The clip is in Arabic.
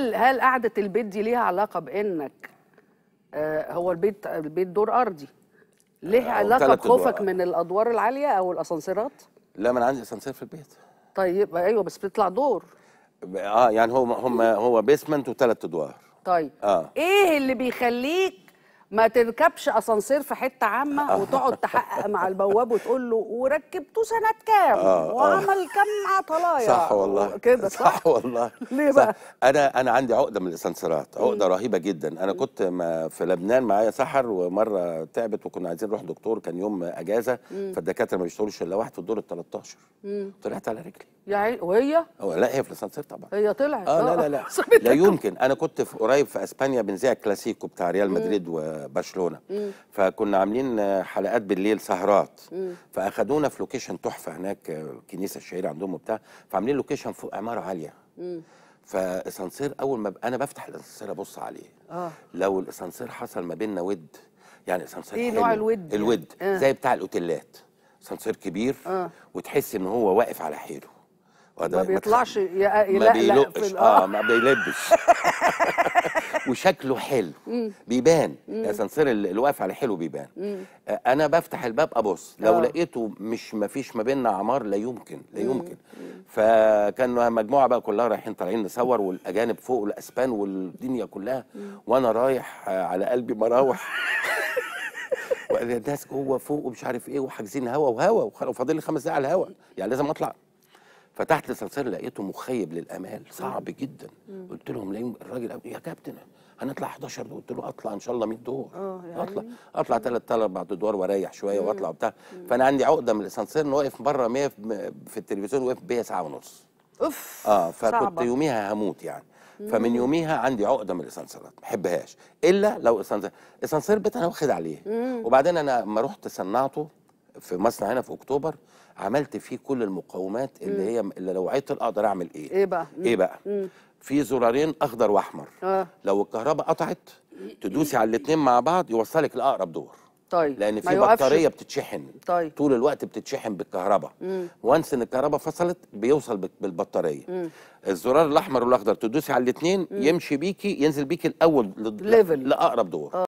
هل قعده البيت دي ليها علاقه بانك آه هو البيت البيت دور ارضي ليه آه علاقه بخوفك من الادوار العاليه او الاسانسيرات لا ما انا عندي اسانسير في البيت طيب ايوه بس بتطلع دور اه يعني هو هم هو بيسمنت وثلاث ادوار طيب آه. ايه اللي بيخليك ما تركبش اسانسير في حته عامه آه. وتقعد تحقق مع البواب وتقول له وركبته سنه كام آه, آه. وعمل كام عطلايا؟ صح والله كده صح, صح والله ليه بقى انا انا عندي عقده من الاسانسيرات عقده رهيبه جدا انا كنت في لبنان معايا سحر ومره تعبت وكنا عايزين نروح دكتور كان يوم اجازه فالدكاتره ما بيشتغلوش الا واحد في الدور ال 13 طلعت على رجلي يا عيني وهي لا هي في الاسانسير طبعا هي طلعت اه لا آه. لا لا لا يمكن انا كنت قريب في اسبانيا بنذيع الكلاسيكو بتاع ريال مدريد و برشلونه فكنا عاملين حلقات بالليل سهرات فاخذونا فاخدونا في لوكيشن تحفه هناك كنيسه الشهيره عندهم وبتاع فعاملين لوكيشن فوق عماره عاليه فالاسانسير فاسانسير اول ما ب... انا بفتح الاسانسير ابص عليه آه. لو الاسانسير حصل ما بيننا ود يعني اسانسير ايه نوع الود يعني؟ الود آه. زي بتاع الاوتيلات اسانسير كبير آه. وتحس ان هو واقف على حيله ما بيطلعش يا ما بيلقش آه،, اه ما بيلبش وشكله حلو بيبان الاسانسير اللي واقف على حلو بيبان انا بفتح الباب ابص لو آه. لقيته مش ما فيش ما بيننا عمار لا يمكن لا يمكن فكان مجموعه بقى كلها رايحين طالعين نصور والاجانب فوق والاسبان والدنيا كلها وانا رايح على قلبي مراوح الناس جوه فوق ومش عارف ايه وحاجزين هوا وهوا وفاضل لي خمس دقايق على الهوا يعني لازم اطلع فتحت الاسانسير لقيته مخيب للامال صعب جدا مم. قلت لهم ليه الراجل يا كابتن هنطلع 11 دور قلت له اطلع ان شاء الله 100 دور آه، يعني اطلع اطلع ثلاث اربع ادوار واريح شويه واطلع وبتاع فانا عندي عقده من الاسانسير واقف بره 100 في التلفزيون واقف بيا ساعه ونص اوف اه فكنت صعبة. يوميها هموت يعني مم. فمن يوميها عندي عقده من الاسانسيرات ما بحبهاش الا لو اسانسير اسانسير بيت انا واخد عليه مم. وبعدين انا لما رحت صنعته في مصنع هنا في اكتوبر عملت فيه كل المقاومات اللي مم. هي اللي لو عطل اقدر اعمل ايه ايه بقى ايه بقى مم. في زرارين اخضر واحمر آه. لو الكهرباء قطعت تدوسي على الاثنين مع بعض يوصلك لاقرب دور طيب لان في بطاريه بتتشحن طيب. طول الوقت بتتشحن بالكهرباء وانس ان الكهرباء فصلت بيوصل بالبطاريه مم. الزرار الاحمر والاخضر تدوسي على الاثنين يمشي بيكي ينزل بيكي الاول لاقرب دور آه.